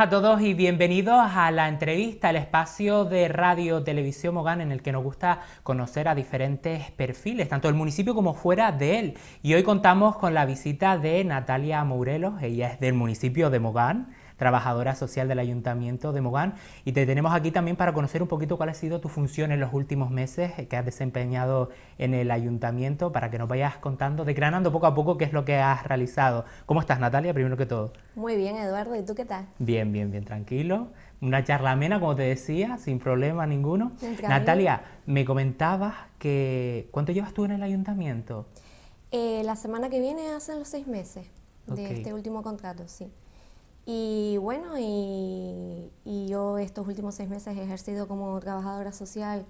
buenas a todos y bienvenidos a la entrevista, al espacio de Radio Televisión Mogán en el que nos gusta conocer a diferentes perfiles, tanto del municipio como fuera de él. Y hoy contamos con la visita de Natalia Mourelo, ella es del municipio de Mogán, trabajadora social del Ayuntamiento de Mogán. Y te tenemos aquí también para conocer un poquito cuál ha sido tu función en los últimos meses que has desempeñado en el Ayuntamiento, para que nos vayas contando, decranando poco a poco qué es lo que has realizado. ¿Cómo estás, Natalia, primero que todo? Muy bien, Eduardo. ¿Y tú qué tal? Bien, bien, bien, tranquilo una charla amena, como te decía, sin problema ninguno. Natalia, me comentabas que... ¿Cuánto llevas tú en el ayuntamiento? Eh, la semana que viene hacen los seis meses de este último contrato, sí. Y bueno, y, yo estos últimos seis meses he ejercido como trabajadora social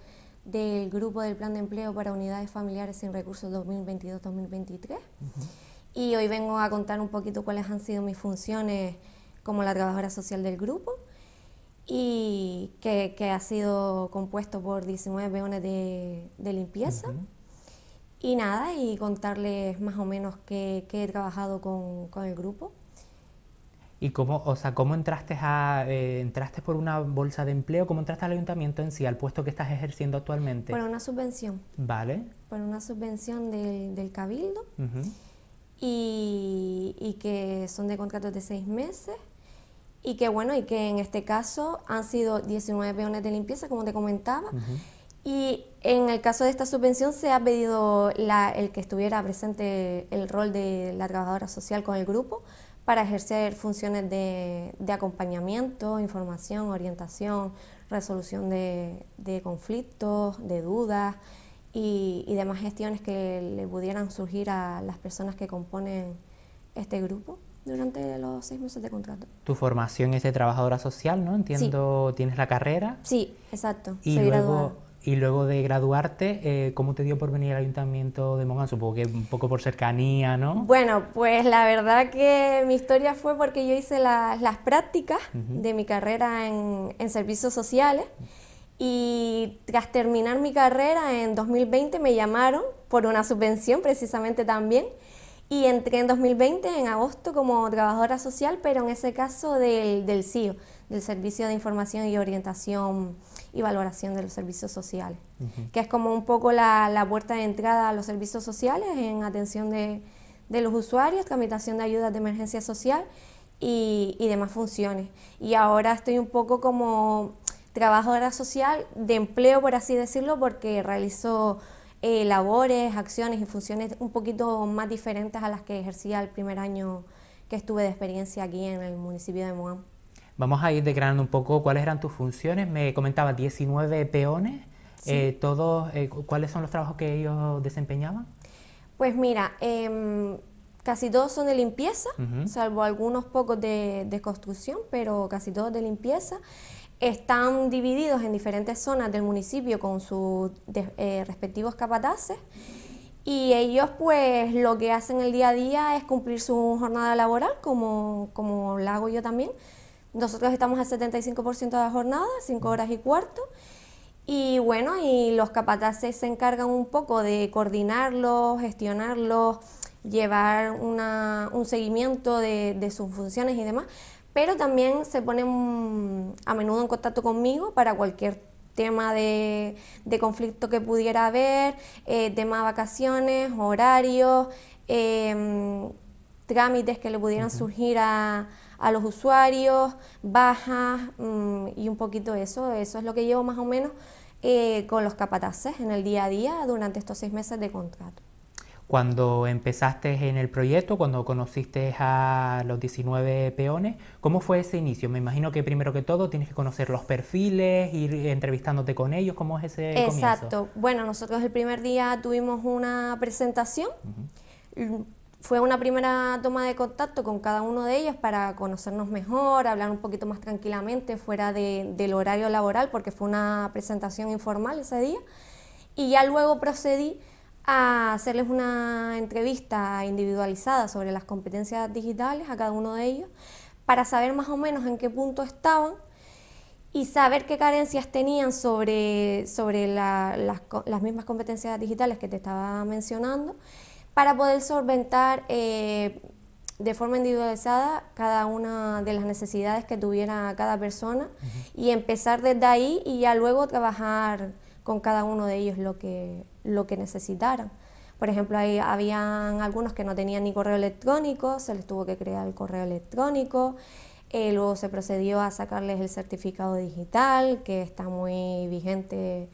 del grupo del Plan de Empleo para Unidades Familiares sin Recursos 2022-2023. Y hoy vengo a contar un poquito cuáles han sido mis funciones como la trabajadora social del grupo y que, ha sido compuesto por 19 peones de, limpieza. Y nada, y contarles más o menos qué, he trabajado con el grupo. ¿Y cómo, o sea, cómo entraste, a, eh, entraste por una bolsa de empleo? ¿Cómo entraste al ayuntamiento en sí, al puesto que estás ejerciendo actualmente? Por una subvención. Vale. Por una subvención del, del cabildo y, que son de contratos de seis meses y que bueno, y que en este caso han sido 19 peones de limpieza, como te comentaba. Y en el caso de esta subvención se ha pedido la, el que estuviera presente el rol de la trabajadora social con el grupo, para ejercer funciones de, acompañamiento, información, orientación, resolución de, conflictos, de dudas y, demás gestiones que le pudieran surgir a las personas que componen este grupo durante los seis meses de contrato. Tu formación es de trabajadora social, ¿no? Entiendo, tienes la carrera. Sí, exacto. Y luego y luego de graduarte, eh, ¿cómo te dio por venir al Ayuntamiento de Mogán? Supongo que un poco por cercanía, ¿no? Bueno, pues la verdad que mi historia fue porque yo hice las prácticas de mi carrera en, en servicios sociales y tras terminar mi carrera en 2020 me llamaron por una subvención precisamente también y entré en 2020, en agosto, como trabajadora social, pero en ese caso del, del CIO, del Servicio de Información y Orientación y valoración de los servicios sociales, que es como un poco la, puerta de entrada a los servicios sociales en atención de, los usuarios, tramitación de ayudas de emergencia social y, demás funciones. Y ahora estoy un poco como trabajadora social de empleo, por así decirlo, porque realizo eh, labores, acciones y funciones un poquito más diferentes a las que ejercía el primer año que estuve de experiencia aquí en el municipio de Moampo. Vamos a ir declarando un poco cuáles eran tus funciones. Me comentaba, 19 peones. Eh, eh, ¿Cuáles son los trabajos que ellos desempeñaban? Pues mira, em, casi todos son de limpieza, salvo algunos pocos de, construcción, pero casi todos de limpieza. Están divididos en diferentes zonas del municipio con sus eh, respectivos capataces. Y ellos pues lo que hacen el día a día es cumplir su jornada laboral, como, como la hago yo también nosotros estamos al 75% de la jornada, 5 horas y cuarto. Y bueno, y los capataces se encargan un poco de coordinarlos, gestionarlos, llevar un seguimiento de, sus funciones y demás. Pero también se ponen a menudo en contacto conmigo para cualquier tema de, conflicto que pudiera haber, eh, tema de vacaciones, horarios, eh, trámites que le pudieran surgir a, a los usuarios, bajas mm, y un poquito eso. Eso es lo que llevo más o menos eh, con los capataces en el día a día durante estos seis meses de contrato. Cuando empezaste en el proyecto, cuando conociste a los 19 peones, ¿cómo fue ese inicio? Me imagino que primero que todo tienes que conocer los perfiles, ir entrevistándote con ellos, ¿cómo es ese Exacto. Exacto. Bueno, nosotros el primer día tuvimos una presentación fue una primera toma de contacto con cada uno de ellos para conocernos mejor, hablar un poquito más tranquilamente fuera del horario laboral, porque fue una presentación informal ese día. Y ya luego procedí a hacerles una entrevista individualizada sobre las competencias digitales a cada uno de ellos, para saber más o menos en qué punto estaban y saber qué carencias tenían sobre, sobre las, las mismas competencias digitales que te estaba mencionando para poder solventar eh, de forma individualizada cada una de las necesidades que tuviera cada persona y empezar desde ahí y ya luego trabajar con cada uno de ellos lo que, lo que necesitaran. Por ejemplo, ahí habían algunos que no tenían ni correo electrónico, se les tuvo que crear el correo electrónico, eh, luego se procedió a sacarles el certificado digital, que está muy vigente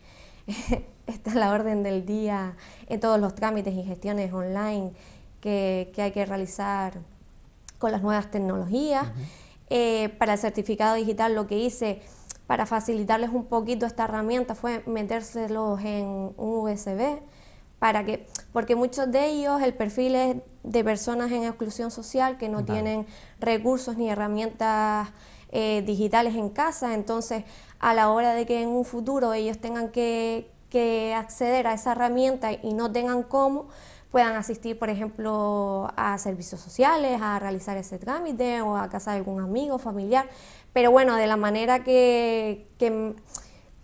está la orden del día en todos los trámites y gestiones online que, hay que realizar con las nuevas tecnologías. Eh, para el certificado digital lo que hice para facilitarles un poquito esta herramienta fue metérselos en un USB para que porque muchos de ellos el perfil es de personas en exclusión social que no tienen recursos ni herramientas eh, digitales en casa, entonces a la hora de que en un futuro ellos tengan que, acceder a esa herramienta y no tengan cómo, puedan asistir, por ejemplo, a servicios sociales, a realizar ese trámite o a casa de algún amigo, familiar, pero bueno, de la manera que, que,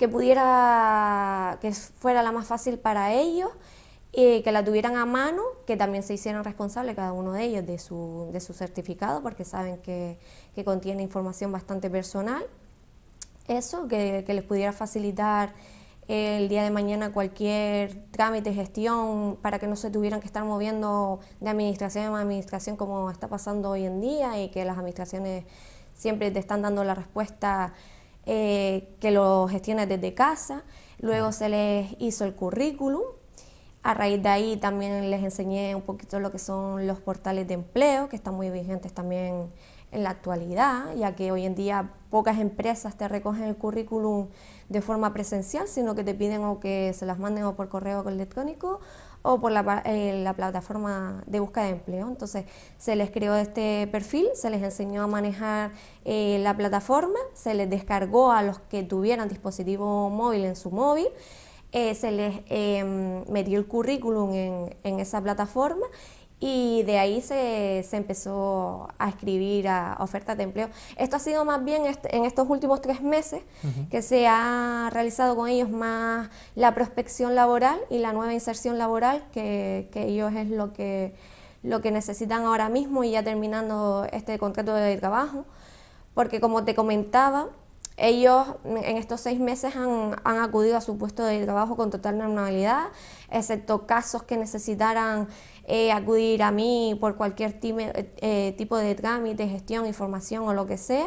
pudiera, que fuera la más fácil para ellos, y eh, que la tuvieran a mano, que también se hicieran responsable cada uno de ellos de su certificado, porque saben que que contiene información bastante personal. Eso, que, les pudiera facilitar el día de mañana cualquier trámite, de gestión, para que no se tuvieran que estar moviendo de administración en administración como está pasando hoy en día y que las administraciones siempre te están dando la respuesta eh, que lo gestiones desde casa. Luego se les hizo el currículum. A raíz de ahí también les enseñé un poquito lo que son los portales de empleo, que están muy vigentes también en la actualidad, ya que hoy en día pocas empresas te recogen el currículum de forma presencial, sino que te piden o que se las manden o por correo electrónico o por la, eh, plataforma de búsqueda de empleo. Entonces se les creó este perfil, se les enseñó a manejar eh, la plataforma, se les descargó a los que tuvieran dispositivo móvil en su móvil. Eh, se les em, metió el currículum en esa plataforma y de ahí se, se empezó a escribir a ofertas de empleo. Esto ha sido más bien en estos últimos tres meses que se ha realizado con ellos más la prospección laboral y la nueva inserción laboral, que, ellos es lo que, lo que necesitan ahora mismo y ya terminando este contrato de trabajo. Porque como te comentaba, ellos en estos seis meses han, acudido a su puesto de trabajo con total normalidad, excepto casos que necesitaran eh, acudir a mí por cualquier eh, eh, tipo de trámite, gestión, información o lo que sea.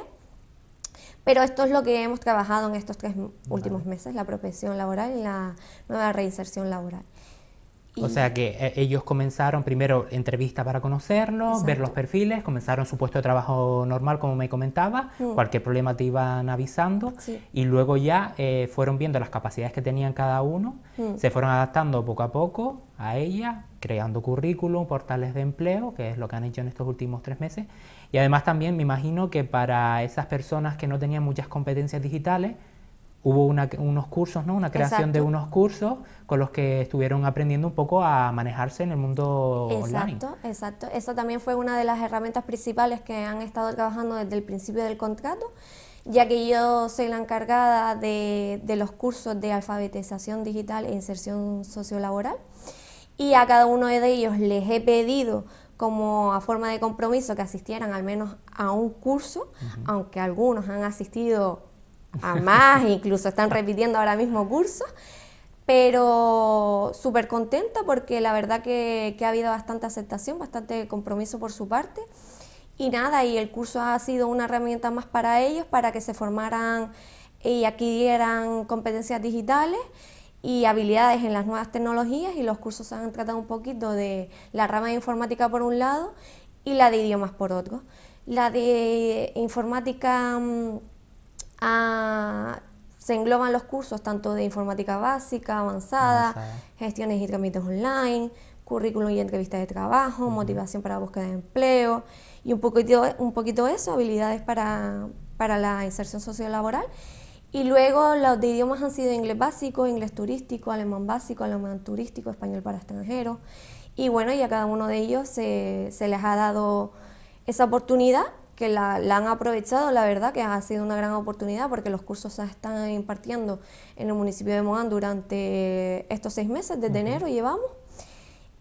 Pero esto es lo que hemos trabajado en estos tres últimos meses, la propensión laboral y la nueva reinserción laboral. O sea que eh, ellos comenzaron primero entrevistas para conocerlo, ver los perfiles, comenzaron su puesto de trabajo normal, como me comentaba, mm. cualquier problema te iban avisando y luego ya eh, fueron viendo las capacidades que tenían cada uno, mm. se fueron adaptando poco a poco a ella, creando currículum, portales de empleo, que es lo que han hecho en estos últimos tres meses. Y además también me imagino que para esas personas que no tenían muchas competencias digitales, hubo unos cursos, ¿no? una creación de unos cursos con los que estuvieron aprendiendo un poco a manejarse en el mundo exacto, online. Exacto, exacto. Esa también fue una de las herramientas principales que han estado trabajando desde el principio del contrato, ya que yo soy la encargada de, los cursos de alfabetización digital e inserción sociolaboral. Y a cada uno de ellos les he pedido como a forma de compromiso que asistieran al menos a un curso, aunque algunos han asistido a más, incluso están repitiendo ahora mismo cursos, pero súper contenta porque la verdad que, que ha habido bastante aceptación, bastante compromiso por su parte. Y nada, y el curso ha sido una herramienta más para ellos, para que se formaran y adquirieran competencias digitales y habilidades en las nuevas tecnologías y los cursos han tratado un poquito de la rama de informática por un lado y la de idiomas por otro. La de informática mm, se engloban los cursos tanto de informática básica, avanzada, gestiones y trámites online, currículum y entrevistas de trabajo, motivación para búsqueda de empleo y un poquito, un poquito eso, habilidades para, la inserción sociolaboral. Y luego los de idiomas han sido inglés básico, inglés turístico, alemán básico, alemán turístico, español para extranjeros. Y bueno, y a cada uno de ellos se, se les ha dado esa oportunidad que la, han aprovechado, la verdad que ha sido una gran oportunidad porque los cursos se están impartiendo en el municipio de Mohan durante estos seis meses, desde enero llevamos,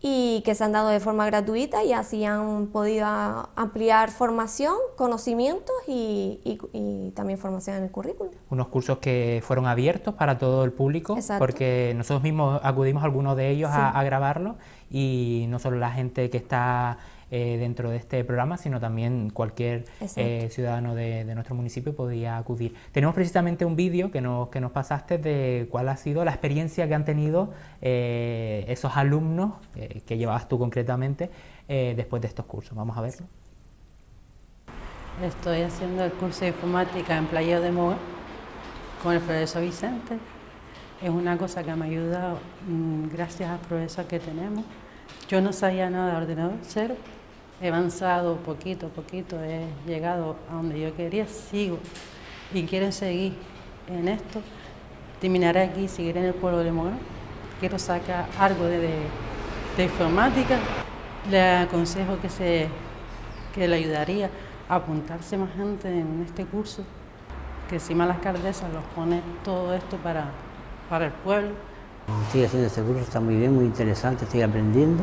y que se han dado de forma gratuita y así han podido ampliar formación, conocimientos y, también formación en el currículum. Unos cursos que fueron abiertos para todo el público, porque nosotros mismos acudimos a algunos de ellos a, a grabarlos y no solo la gente que está eh, dentro de este programa, sino también cualquier eh, ciudadano de, nuestro municipio podía acudir. Tenemos precisamente un vídeo que nos, pasaste de cuál ha sido la experiencia que han tenido eh, esos alumnos que llevabas tú concretamente después de estos cursos. Vamos a verlo. Estoy haciendo el curso de informática en Playa de Moa con el profesor Vicente. Es una cosa que me ayuda mm, gracias al profesor que tenemos yo no sabía nada de ordenador, cero. He avanzado poquito a poquito, he llegado a donde yo quería, sigo y quiero seguir en esto. Terminaré aquí, seguiré en el pueblo de Moro. Quiero sacar algo de, informática. Le aconsejo que, se, que le ayudaría a apuntarse más gente en este curso, que encima las cardezas los pone todo esto para, para el pueblo. Estoy haciendo este curso, está muy bien, muy interesante, estoy aprendiendo.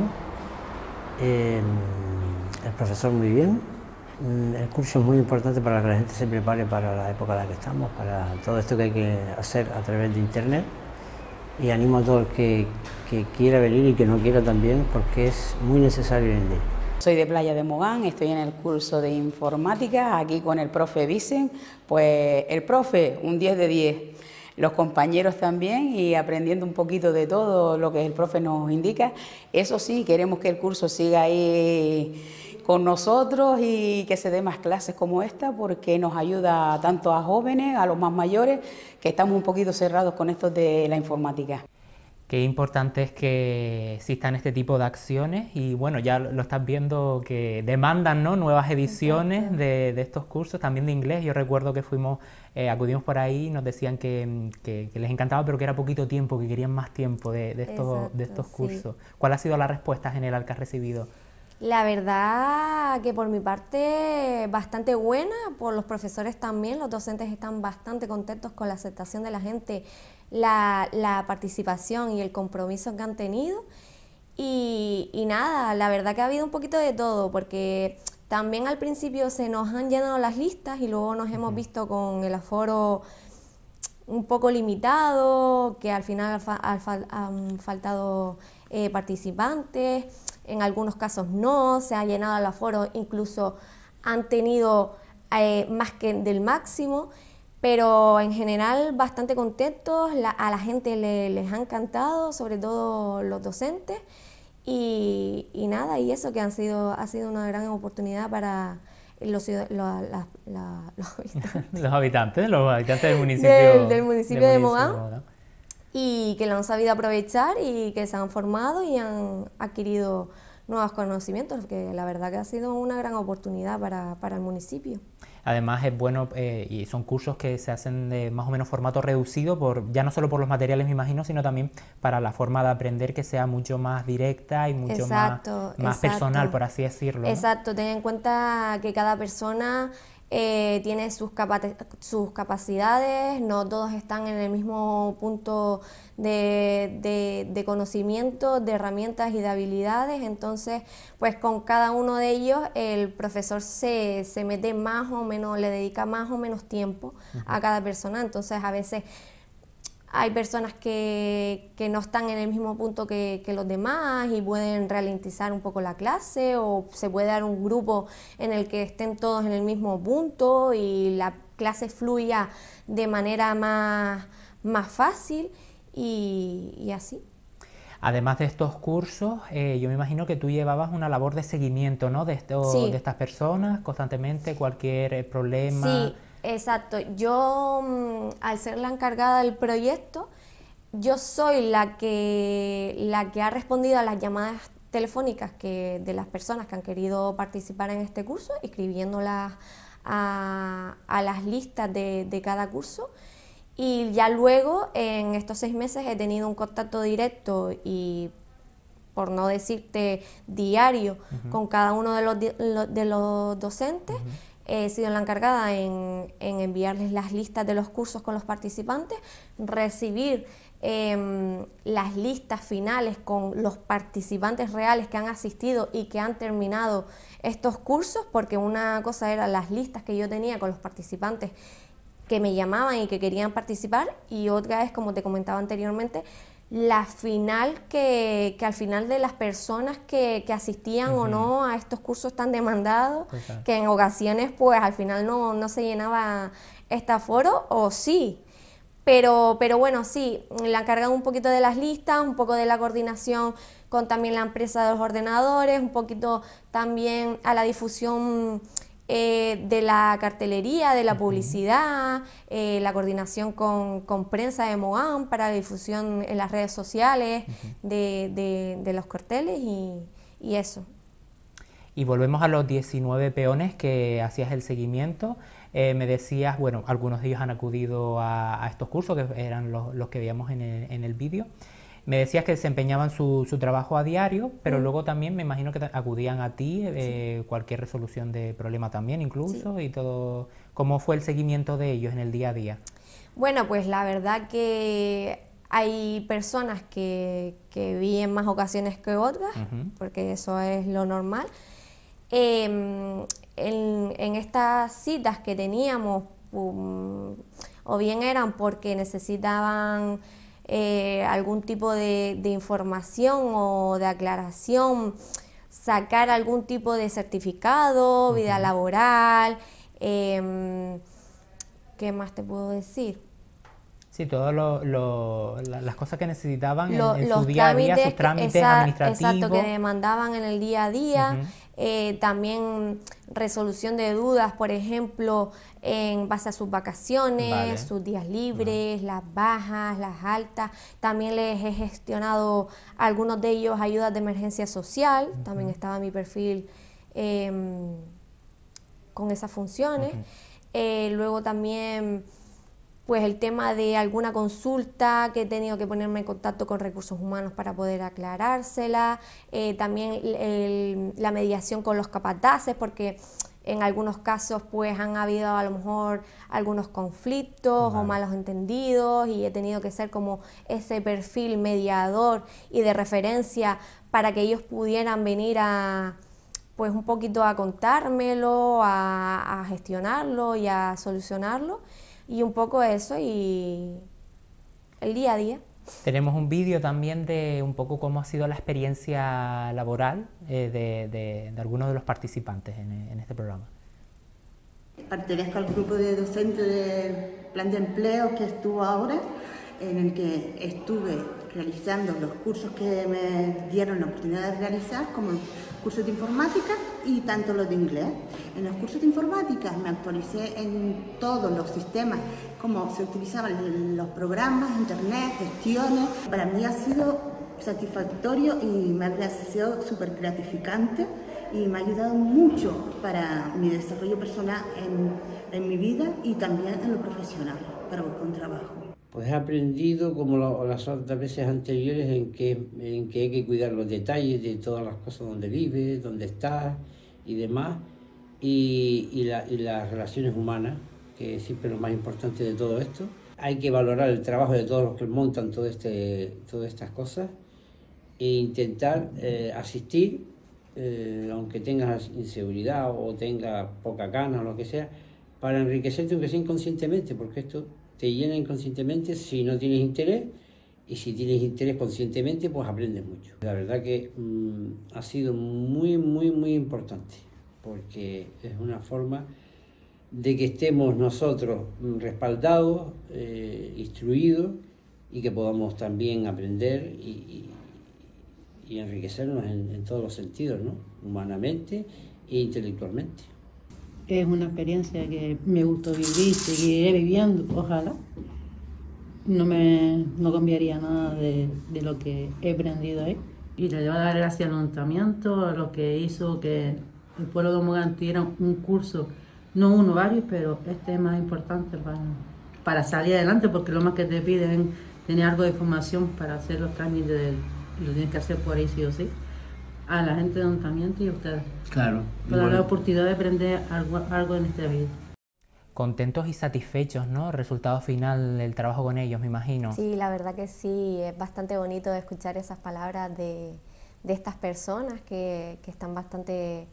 Em, el profesor muy bien. Mm, el curso es muy importante para que la gente se prepare para la época en la que estamos, para todo esto que hay que hacer a través de Internet. Y animo a todo el que, quiera venir y que no quiera también, porque es muy necesario hoy Soy de Playa de Mogán, estoy en el curso de informática, aquí con el profe Vicen. Pues el profe, un 10 de 10 los compañeros también y aprendiendo un poquito de todo lo que el profe nos indica. Eso sí, queremos que el curso siga ahí con nosotros y que se dé más clases como esta porque nos ayuda tanto a jóvenes, a los más mayores, que estamos un poquito cerrados con esto de la informática. Qué importante es que existan este tipo de acciones y bueno, ya lo estás viendo que demandan nuevas ediciones de, estos cursos, también de inglés. Yo recuerdo que fuimos, eh, acudimos por ahí, y nos decían que, les encantaba, pero que era poquito tiempo, que querían más tiempo de, estos, cursos. ¿Cuál ha sido la respuesta general que has recibido? La verdad que por mi parte bastante buena, por los profesores también, los docentes están bastante contentos con la aceptación de la gente la, participación y el compromiso que han tenido. Y, nada, la verdad que ha habido un poquito de todo, porque también al principio se nos han llenado las listas y luego nos hemos visto con el aforo un poco limitado, que al final han faltado eh, participantes, en algunos casos no, se ha llenado el aforo, incluso han tenido eh, más que del máximo pero en general bastante contentos, a la gente les ha encantado, sobre todo los docentes, y, nada, y eso que han sido, ha sido una gran oportunidad para los, habitantes. del municipio, del, municipio de, de Mogán, y que lo han sabido aprovechar y que se han formado y han adquirido nuevos conocimientos, que la verdad que ha sido una gran oportunidad para, para el municipio. Además es bueno eh, y son cursos que se hacen de más o menos formato reducido, por, ya no solo por los materiales, me imagino, sino también para la forma de aprender que sea mucho más directa y mucho más, personal, por así decirlo. Exacto, ten en cuenta que cada persona eh, tiene sus, sus, capacidades, no todos están en el mismo punto de, de, conocimiento, de herramientas y de habilidades, entonces pues con cada uno de ellos el profesor se, se mete más o menos, le dedica más o menos tiempo a cada persona, entonces a veces hay personas que, no están en el mismo punto que, los demás y pueden ralentizar un poco la clase o se puede dar un grupo en el que estén todos en el mismo punto y la clase fluya de manera más, más fácil y, así. Además de estos cursos, eh, yo me imagino que tú llevabas una labor de seguimiento ¿no? de, esto, de estas personas constantemente, cualquier problema. Exacto. Yo, mm, al ser la encargada del proyecto, yo soy la que, la que ha respondido a las llamadas telefónicas que, de las personas que han querido participar en este curso, escribiéndolas a, a las listas de, cada curso. Y ya luego, en estos seis meses, he tenido un contacto directo y, por no decirte, diario con cada uno de los, de los docentes he sido la encargada en, enviarles las listas de los cursos con los participantes, recibir em, las listas finales con los participantes reales que han asistido y que han terminado estos cursos, porque una cosa eran las listas que yo tenía con los participantes que me llamaban y que querían participar y otra es, como te comentaba anteriormente, la final que, al final de las personas que, asistían o no a estos cursos tan demandados, pues que en ocasiones pues al final no, se llenaba este aforo o sí. Pero, pero bueno, sí, la carga un poquito de las listas, un poco de la coordinación con también la empresa de los ordenadores, un poquito también a la difusión eh, de la cartelería, de la publicidad, eh, la coordinación con, prensa de Moam para la difusión en las redes sociales de, de, los carteles y, eso. Y volvemos a los 19 peones que hacías el seguimiento. Eh, me decías, bueno, algunos de ellos han acudido a, estos cursos, que eran los, que veíamos en el, en el vídeo. Me decías que desempeñaban su, trabajo a diario, pero mm. luego también me imagino que acudían a ti eh, cualquier resolución de problema también incluso y todo. ¿Cómo fue el seguimiento de ellos en el día a día? Bueno, pues la verdad que hay personas que, vi en más ocasiones que otras, porque eso es lo normal. Em, en, en, estas citas que teníamos, um, o bien eran porque necesitaban eh, algún tipo de, información o de aclaración, sacar algún tipo de certificado, vida laboral, em, ¿qué más te puedo decir? Sí, todas las cosas que necesitaban en, los su día a día, sus trámites administrativos. Exacto, que demandaban en el día a día. Eh, también resolución de dudas, por ejemplo, en base a sus vacaciones, sus días libres, las bajas, las altas. También les he gestionado algunos de ellos ayudas de emergencia social, también estaba mi perfil em, con esas funciones. Eh, luego también pues el tema de alguna consulta que he tenido que ponerme en contacto con recursos humanos para poder aclarársela, eh, también la mediación con los capataces, porque en algunos casos pues han habido a lo mejor algunos conflictos o malos entendidos y he tenido que ser como ese perfil mediador y de referencia para que ellos pudieran venir a pues un poquito a contármelo, a gestionarlo y a solucionarlo. Y un poco eso y el día a día. Tenemos un vídeo también de un poco cómo ha sido la experiencia laboral eh, de, de, algunos de los participantes en, este programa. Pertenezco al grupo de docentes del plan de empleo que estuvo ahora, en el que estuve realizando los cursos que me dieron la oportunidad de realizar, como cursos de informática y tanto los de inglés. En los cursos de informática me actualicé en todos los sistemas, como se utilizaban los programas, internet, gestiones. Para mí ha sido satisfactorio y me ha sido súper gratificante y me ha ayudado mucho para mi desarrollo personal en, en mi vida y también en lo profesional, para buscar un trabajo pues he aprendido, como las otras veces anteriores, en que, en que hay que cuidar los detalles de todas las cosas donde vives, donde estás y demás, y, y, las relaciones humanas, que es siempre lo más importante de todo esto. Hay que valorar el trabajo de todos los que montan todo este, todas estas cosas e intentar eh, asistir, eh, aunque tengas inseguridad o tengas poca gana o lo que sea, para enriquecerte, aunque sea inconscientemente, porque esto se llena inconscientemente si no tienes interés y si tienes interés conscientemente pues aprendes mucho. La verdad que mm, ha sido muy, muy, muy importante porque es una forma de que estemos nosotros mm, respaldados, eh, instruidos y que podamos también aprender y, enriquecernos en, en, todos los sentidos, ¿no? humanamente e intelectualmente es una experiencia que me gustó vivir, seguiré viviendo, ojalá. No me no cambiaría nada de, lo que he aprendido ahí. Y le voy a dar gracias al ayuntamiento, a lo que hizo que el pueblo de Mogán tuviera un curso, no uno, varios, pero este es más importante para, salir adelante, porque lo más que te piden es tener algo de formación para hacer los trámites, de, lo tienes que hacer por ahí sí o sí a la gente de Ayuntamiento y a ustedes. Claro. la oportunidad de aprender algo, algo en este vida. Contentos y satisfechos, ¿no? Resultado final del trabajo con ellos, me imagino. Sí, la verdad que sí, es bastante bonito escuchar esas palabras de, estas personas que, están bastante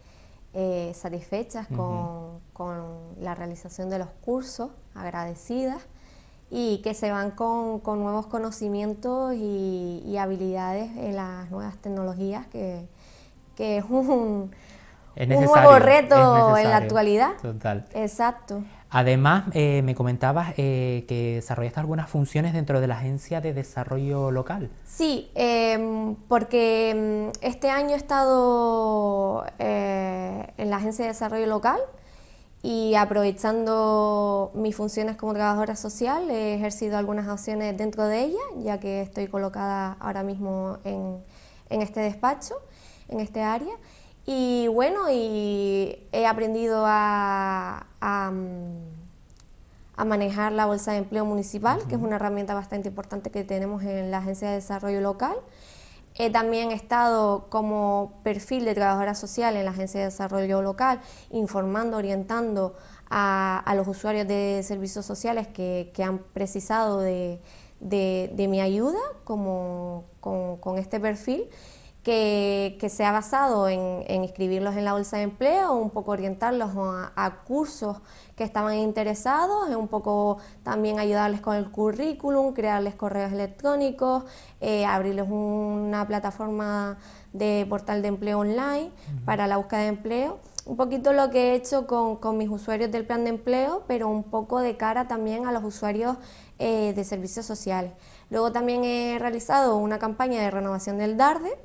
eh, satisfechas con, la realización de los cursos, agradecidas y que se van con, nuevos conocimientos y, y, habilidades en las nuevas tecnologías que, que es un, nuevo reto en la actualidad. Total. Exacto. Además, eh, me comentabas eh, que desarrollaste algunas funciones dentro de la Agencia de Desarrollo Local. Sí, em, porque em, este año he estado eh, en la Agencia de Desarrollo Local y aprovechando mis funciones como trabajadora social he ejercido algunas acciones dentro de ella, ya que estoy colocada ahora mismo en, en este despacho en este área. Y bueno, y he aprendido a, a, manejar la bolsa de empleo municipal, que es una herramienta bastante importante que tenemos en la Agencia de Desarrollo Local. He también estado como perfil de trabajadora social en la Agencia de Desarrollo Local, informando, orientando a, los usuarios de servicios sociales que, que han precisado de, de, mi ayuda como, con, con este perfil que, se ha basado en, inscribirlos en la bolsa de empleo, un poco orientarlos a, cursos que estaban interesados, un poco también ayudarles con el currículum, crearles correos electrónicos, eh, abrirles una plataforma de portal de empleo online para la búsqueda de empleo. Un poquito lo que he hecho con mis usuarios del plan de empleo, pero un poco de cara también a los usuarios eh, de servicios sociales. Luego también he realizado una campaña de renovación del DARDE.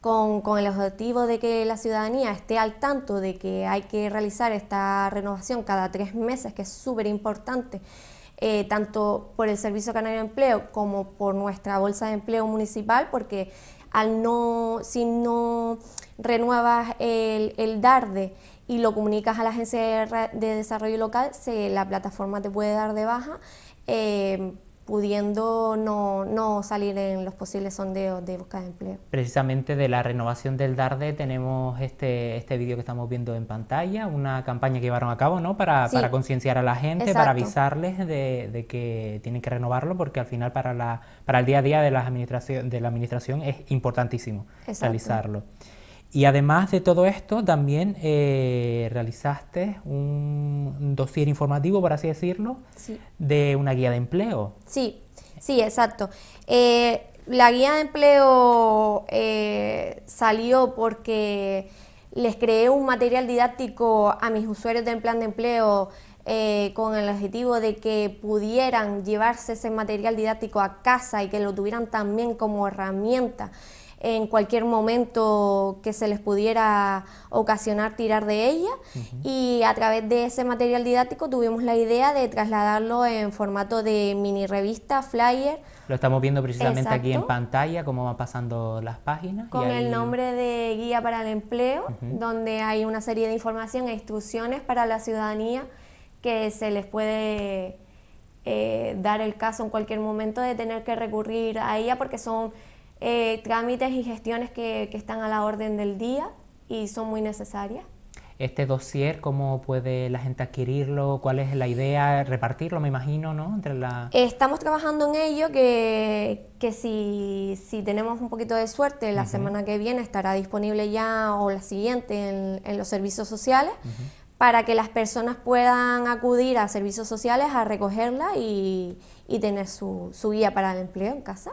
Con, el objetivo de que la ciudadanía esté al tanto de que hay que realizar esta renovación cada tres meses, que es súper importante, eh, tanto por el Servicio Canario de Empleo como por nuestra Bolsa de Empleo Municipal, porque al no, si no renuevas el, DARDE y lo comunicas a la Agencia de, Desarrollo Local, la plataforma te puede dar de baja eh, pudiendo no, no, salir en los posibles sondeos de búsqueda de empleo. Precisamente de la renovación del DARDE tenemos este, este vídeo que estamos viendo en pantalla, una campaña que llevaron a cabo ¿no? para, concienciar a la gente, para avisarles de, que tienen que renovarlo, porque al final para, la, para el día a día de, las administración, de la administración es importantísimo realizarlo. Y además de todo esto, también eh, realizaste un dossier informativo, por así decirlo, de una guía de empleo. Sí, sí, exacto. Eh, la guía de empleo eh, salió porque les creé un material didáctico a mis usuarios del plan de empleo con el objetivo de que pudieran llevarse ese material didáctico a casa y que lo tuvieran también como herramienta en cualquier momento que se les pudiera ocasionar tirar de ella y a través de ese material didáctico tuvimos la idea de trasladarlo en formato de mini revista, flyer. Lo estamos viendo precisamente aquí en pantalla, cómo van pasando las páginas. Con el nombre de Guía para el Empleo, donde hay una serie de información e instrucciones para la ciudadanía que se les puede eh, dar el caso en cualquier momento de tener que recurrir a ella porque son eh, trámites y gestiones que, están a la orden del día y son muy necesarias este dossier, cómo puede la gente adquirirlo, cuál es la idea, repartirlo, me imagino, ¿no? Entre la... Estamos trabajando en ello, que, que si, si, tenemos un poquito de suerte, la semana que viene estará disponible ya o la siguiente en, en los servicios sociales. para que las personas puedan acudir a servicios sociales a recogerla y, y tener su, su guía para el empleo en casa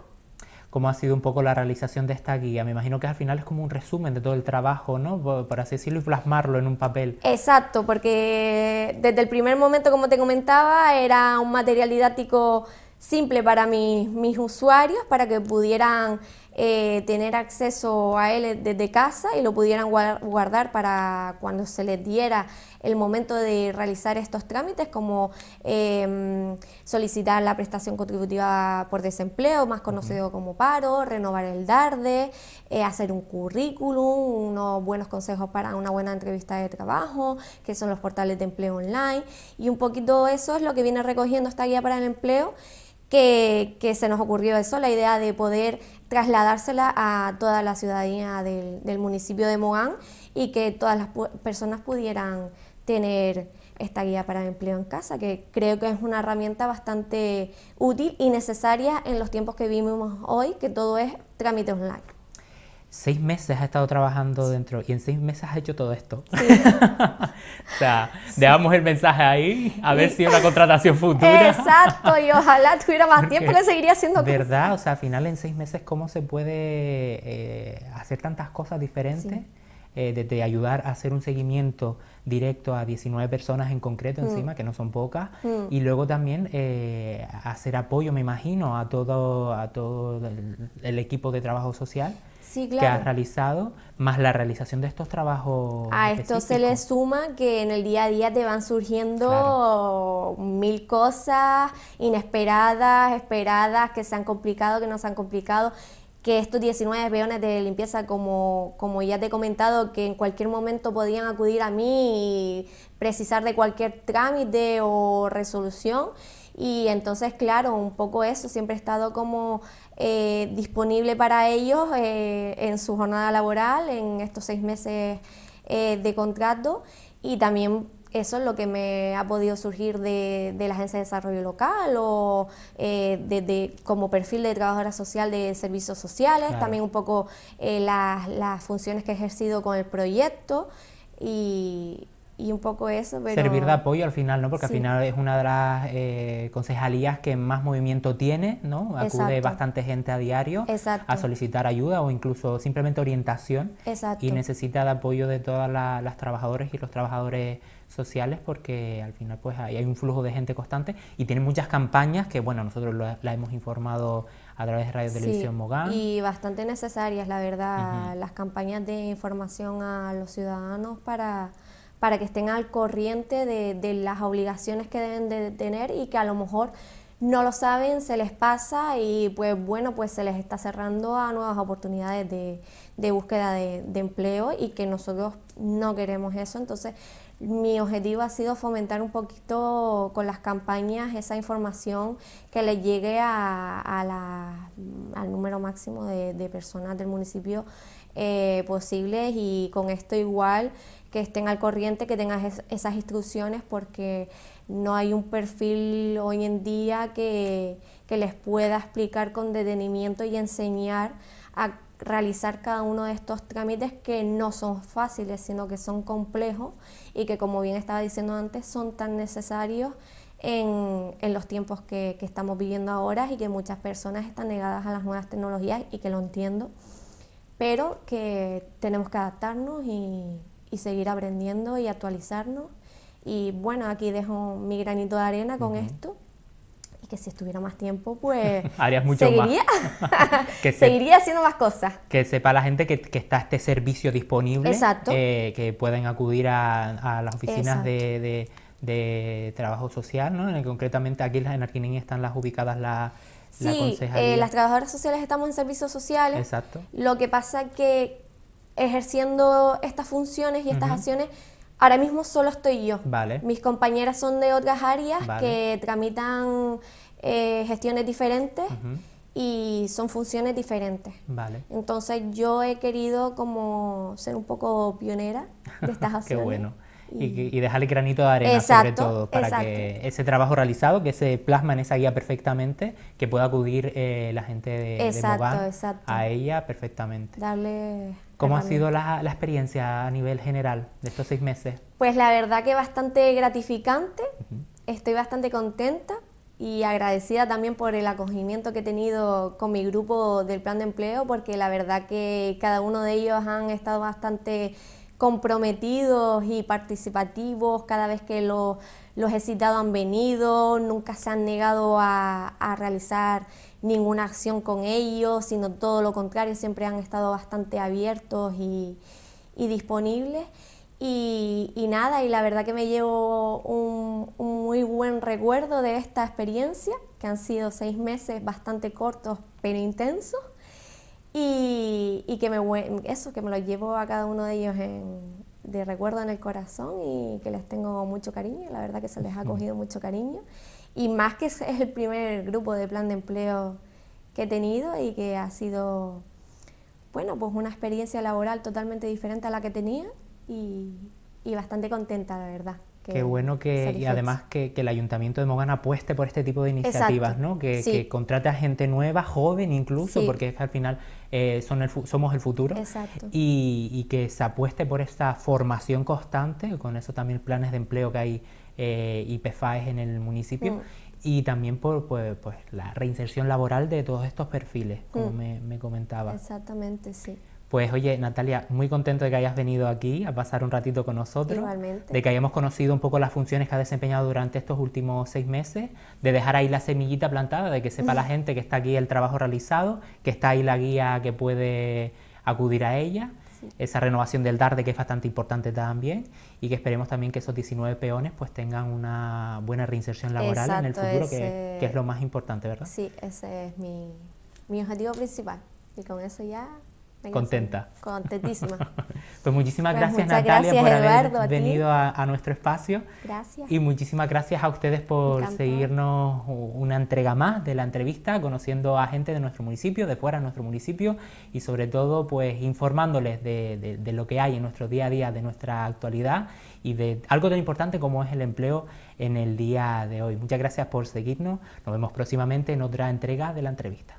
cómo ha sido un poco la realización de esta guía. Me imagino que al final es como un resumen de todo el trabajo, ¿no? Por, así decirlo, y plasmarlo en un papel. Exacto, porque desde el primer momento, como te comentaba, era un material didáctico simple para mis, mis usuarios, para que pudieran eh, tener acceso a él desde casa y lo pudieran guardar para cuando se les diera el momento de realizar estos trámites como em, solicitar la prestación contributiva por desempleo, más conocido como paro, renovar el DARDE, eh, hacer un currículum, unos buenos consejos para una buena entrevista de trabajo, que son los portales de empleo online y un poquito eso es lo que viene recogiendo esta guía para el empleo. que, se nos ocurrió eso, la idea de poder trasladársela a toda la ciudadanía del, municipio de Mogán y que todas las personas pudieran tener esta guía para empleo en casa, que creo que es una herramienta bastante útil y necesaria en los tiempos que vivimos hoy, que todo es trámite online seis meses has estado trabajando dentro y en seis meses has hecho todo esto. o sea, dejamos el mensaje ahí, a ver si si una contratación futura. Exacto, y ojalá tuviera más tiempo, le seguiría haciendo cosas. ¿Verdad? O sea, al final en seis meses, ¿cómo se puede eh, hacer tantas cosas diferentes? eh, desde ayudar a hacer un seguimiento directo a 19 personas en concreto encima, mm. que no son pocas, mm. y luego también eh, hacer apoyo, me imagino, a todo, a todo el, equipo de trabajo social que ha realizado, más la realización de estos trabajos. A esto se le suma que en el día a día te van surgiendo mil cosas inesperadas, esperadas, que se han complicado, que no se han complicado que estos 19 peones de limpieza, como, como ya te he comentado, que en cualquier momento podían acudir a mí y precisar de cualquier trámite o resolución. Y entonces, claro, un poco eso, siempre he estado como eh, disponible para ellos eh, en su jornada laboral, en estos seis meses eh, de contrato y también eso es lo que me ha podido surgir de, la Agencia de Desarrollo Local o eh, como perfil de trabajadora social de servicios sociales, también un poco eh, las, las funciones que he ejercido con el proyecto y, y un poco eso. Servir de apoyo al final, ¿no? Porque al final es una de las eh, concejalías que más movimiento tiene, ¿no? Acude bastante gente a diario a solicitar ayuda o incluso simplemente orientación. Exacto. Y necesita de apoyo de todas las trabajadoras y los trabajadores sociales porque al final pues ahí hay un flujo de gente constante y tiene muchas campañas que bueno nosotros las hemos informado a través de Radio Televisión Mogán. Y bastante necesarias la verdad las campañas de información a los ciudadanos para para que estén al corriente de, las obligaciones que deben de tener y que a lo mejor no lo saben, se les pasa y pues bueno, pues se les está cerrando a nuevas oportunidades de, búsqueda de, empleo y que nosotros no queremos eso. Entonces, mi objetivo ha sido fomentar un poquito con las campañas esa información que le llegue a, al número máximo de, personas del municipio eh, posibles y con esto igual que estén al corriente, que tengas esas instrucciones, porque no hay un perfil hoy en día que, les pueda explicar con detenimiento y enseñar a realizar cada uno de estos trámites que no son fáciles, sino que son complejos y que, como bien estaba diciendo antes, son tan necesarios en, los tiempos que, que, estamos viviendo ahora y que muchas personas están negadas a las nuevas tecnologías y que lo entiendo, pero que tenemos que adaptarnos y, y seguir aprendiendo y actualizarnos. Y bueno, aquí dejo mi granito de arena con esto. Y que si estuviera más tiempo, pues. Harías mucho seguiría, más. que seguiría haciendo más cosas. Que sepa la gente que, que está este servicio disponible. Exacto. Eh, que pueden acudir a, a las oficinas de, de, trabajo social, ¿no? concretamente aquí en Arquinín están las ubicadas las. Sí, eh, las trabajadoras sociales estamos en servicios sociales. Exacto. Lo que pasa que ejerciendo estas funciones y estas acciones. Ahora mismo solo estoy yo. Vale. Mis compañeras son de otras áreas que tramitan eh, gestiones diferentes y son funciones diferentes. Vale. Entonces yo he querido como ser un poco pionera de estas acciones. Qué bueno y, dejarle granito de arena sobre todo para que ese trabajo realizado que se plasma en esa guía perfectamente que pueda acudir eh, la gente de, exacto, a ella perfectamente darle ¿Cómo ha sido la, experiencia a nivel general de estos seis meses? Pues la verdad que bastante gratificante, estoy bastante contenta y agradecida también por el acogimiento que he tenido con mi grupo del plan de empleo, porque la verdad que cada uno de ellos han estado bastante comprometidos y participativos, cada vez que los, los he citado han venido, nunca se han negado a, realizar ninguna acción con ellos, sino todo lo contrario, siempre han estado bastante abiertos y, disponibles. Y, nada, y la verdad que me llevo un muy buen recuerdo de esta experiencia, que han sido seis meses bastante cortos pero intensos y, que me eso que me lo llevo a cada uno de ellos de recuerdo en el corazón y que les tengo mucho cariño la verdad que se les ha cogido mucho cariño y más que es el primer grupo de plan de empleo que he tenido y que ha sido bueno pues una experiencia laboral totalmente diferente a la que tenía y, bastante contenta la verdad Qué bueno que, y además que, el Ayuntamiento de Mogán apueste por este tipo de iniciativas, ¿no? Que, contrate a gente nueva, joven incluso, porque es al final eh, son el somos el futuro. Y, que se apueste por esta formación constante, con eso también planes de empleo que hay y eh, PFAES en el municipio. Mm. Y también por pues, pues, la reinserción laboral de todos estos perfiles, como mm. me, me comentaba. Exactamente, sí. Pues oye, Natalia, muy contento de que hayas venido aquí a pasar un ratito con nosotros, Igualmente. de que hayamos conocido un poco las funciones que ha desempeñado durante estos últimos seis meses, de dejar ahí la semillita plantada, de que sepa la gente que está aquí el trabajo realizado, que está ahí la guía que puede acudir a ella, esa renovación del DARDE que es bastante importante también, y que esperemos también que esos 19 peones pues tengan una buena reinserción laboral en el futuro, que, es lo más importante, ¿verdad? Sí, ese es mi, mi objetivo principal, y con eso ya contenta. contentísima. pues muchísimas pues gracias Natalia por haber venido a, nuestro espacio. Gracias. Y muchísimas gracias a ustedes por seguirnos una entrega más de la entrevista, conociendo a gente de nuestro municipio, de fuera de nuestro municipio y sobre todo pues informándoles de lo que hay en nuestro día a día, de nuestra actualidad y de algo tan importante como es el empleo en el día de hoy. Muchas gracias por seguirnos. Nos vemos próximamente en otra entrega de la entrevista.